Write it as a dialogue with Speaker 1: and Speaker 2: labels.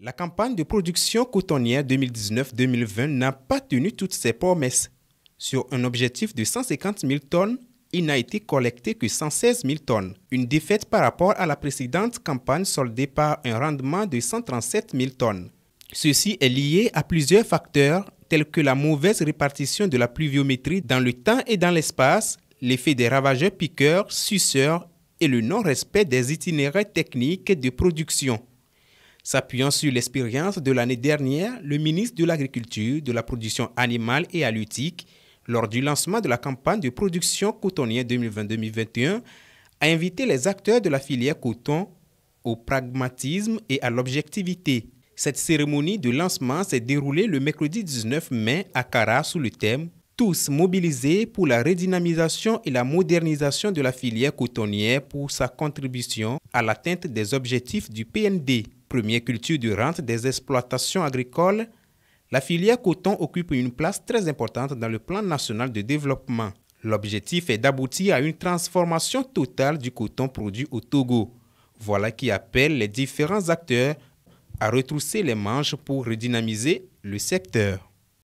Speaker 1: La campagne de production cotonnière 2019-2020 n'a pas tenu toutes ses promesses. Sur un objectif de 150 000 tonnes, il n'a été collecté que 116 000 tonnes, une défaite par rapport à la précédente campagne soldée par un rendement de 137 000 tonnes. Ceci est lié à plusieurs facteurs tels que la mauvaise répartition de la pluviométrie dans le temps et dans l'espace, l'effet des ravageurs piqueurs, suceurs et le non-respect des itinéraires techniques de production. S'appuyant sur l'expérience de l'année dernière, le ministre de l'Agriculture, de la production animale et halutique, lors du lancement de la campagne de production cotonnière 2020-2021, a invité les acteurs de la filière coton au pragmatisme et à l'objectivité. Cette cérémonie de lancement s'est déroulée le mercredi 19 mai à Cara sous le thème Tous mobilisés pour la redynamisation et la modernisation de la filière cotonnière pour sa contribution à l'atteinte des objectifs du PND. Première culture rente des exploitations agricoles, la filière coton occupe une place très importante dans le plan national de développement. L'objectif est d'aboutir à une transformation totale du coton produit au Togo. Voilà qui appelle les différents acteurs à retrousser les manches pour redynamiser le secteur.